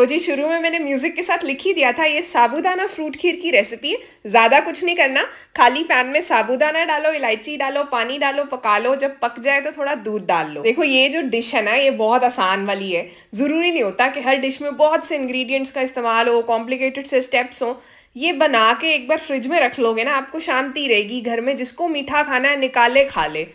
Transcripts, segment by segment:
तो जी शुरू में मैंने म्यूज़िक के साथ लिख ही दिया था ये साबूदाना फ्रूट खीर की रेसिपी ज़्यादा कुछ नहीं करना खाली पैन में साबूदाना डालो इलायची डालो पानी डालो पका लो जब पक जाए तो थोड़ा दूध डाल लो देखो ये जो डिश है ना ये बहुत आसान वाली है ज़रूरी नहीं होता कि हर डिश में बहुत से इंग्रेडिएंट्स का इस्तेमाल हो कॉम्प्लिकेटेड से स्टेप्स हों ये बना के एक बार फ्रिज में रख लोगे ना आपको शांति रहेगी घर में जिसको मीठा खाना है निकाले खा ले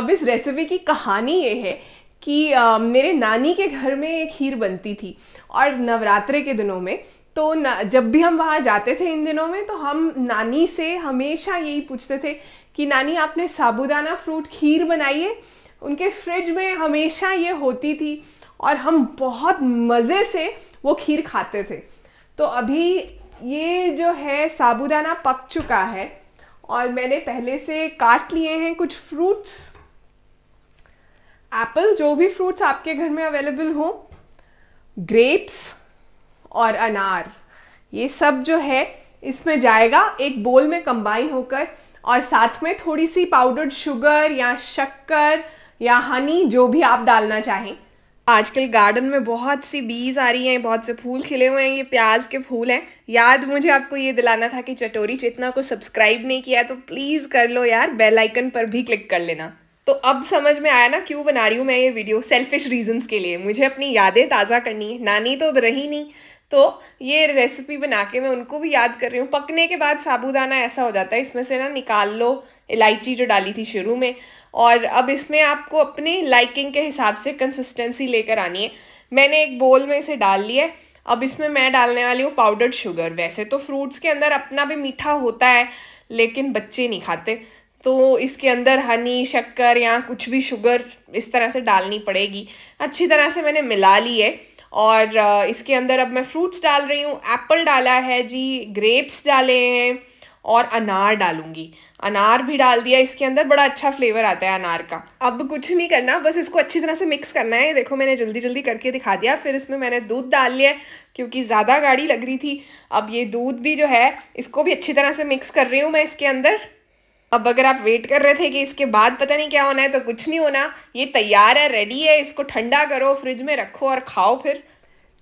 अब इस रेसिपी की कहानी ये है कि आ, मेरे नानी के घर में एक खीर बनती थी और नवरात्रे के दिनों में तो न, जब भी हम वहाँ जाते थे इन दिनों में तो हम नानी से हमेशा यही पूछते थे कि नानी आपने साबुदाना फ्रूट खीर बनाइए उनके फ्रिज में हमेशा ये होती थी और हम बहुत मज़े से वो खीर खाते थे तो अभी ये जो है साबुदाना पक चुका है और मैंने पहले से काट लिए हैं कुछ फ्रूट्स एप्पल जो भी फ्रूट्स आपके घर में अवेलेबल हो ग्रेप्स और अनार ये सब जो है इसमें जाएगा एक बोल में कंबाइन होकर और साथ में थोड़ी सी पाउडर्ड शुगर या शक्कर या हनी जो भी आप डालना चाहें आजकल गार्डन में बहुत सी बीज आ रही हैं बहुत से फूल खिले हुए हैं ये प्याज के फूल हैं याद मुझे आपको ये दिलाना था कि चटोरी चेतना को सब्सक्राइब नहीं किया तो प्लीज़ कर लो यार बेल आइकन पर भी क्लिक कर लेना तो अब समझ में आया ना क्यों बना रही हूँ मैं ये वीडियो सेल्फिश रीजंस के लिए मुझे अपनी यादें ताज़ा करनी है नानी तो रही नहीं तो ये रेसिपी बना के मैं उनको भी याद कर रही हूँ पकने के बाद साबूदाना ऐसा हो जाता है इसमें से ना निकाल लो इलायची जो डाली थी शुरू में और अब इसमें आपको अपने लाइकिंग के हिसाब से कंसिस्टेंसी लेकर आनी है मैंने एक बोल में इसे डाल लिया है अब इसमें मैं डालने वाली हूँ पाउडर्ड शुगर वैसे तो फ्रूट्स के अंदर अपना भी मीठा होता है लेकिन बच्चे नहीं खाते तो इसके अंदर हनी शक्कर या कुछ भी शुगर इस तरह से डालनी पड़ेगी अच्छी तरह से मैंने मिला ली है और इसके अंदर अब मैं फ्रूट्स डाल रही हूँ एप्पल डाला है जी ग्रेप्स डाले हैं और अनार डालूंगी अनार भी डाल दिया इसके अंदर बड़ा अच्छा फ्लेवर आता है अनार का अब कुछ नहीं करना बस इसको अच्छी तरह से मिक्स करना है देखो मैंने जल्दी जल्दी करके दिखा दिया फिर इसमें मैंने दूध डाल लिया क्योंकि ज़्यादा गाढ़ी लग रही थी अब ये दूध भी जो है इसको भी अच्छी तरह से मिक्स कर रही हूँ मैं इसके अंदर अब अगर आप वेट कर रहे थे कि इसके बाद पता नहीं क्या होना है तो कुछ नहीं होना ये तैयार है रेडी है इसको ठंडा करो फ्रिज में रखो और खाओ फिर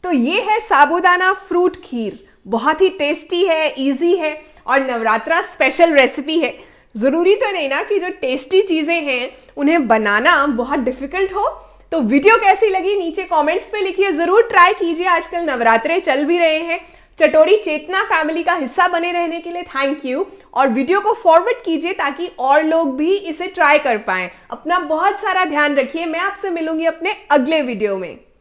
तो ये है साबुदाना फ्रूट खीर बहुत ही टेस्टी है इजी है और नवरात्रा स्पेशल रेसिपी है ज़रूरी तो नहीं ना कि जो टेस्टी चीज़ें हैं उन्हें बनाना बहुत डिफ़िकल्ट हो तो वीडियो कैसी लगी नीचे कमेंट्स में लिखिए ज़रूर ट्राई कीजिए आजकल नवरात्रे चल भी रहे हैं चटोरी चेतना फैमिली का हिस्सा बने रहने के लिए थैंक यू और वीडियो को फॉरवर्ड कीजिए ताकि और लोग भी इसे ट्राई कर पाए अपना बहुत सारा ध्यान रखिए मैं आपसे मिलूंगी अपने अगले वीडियो में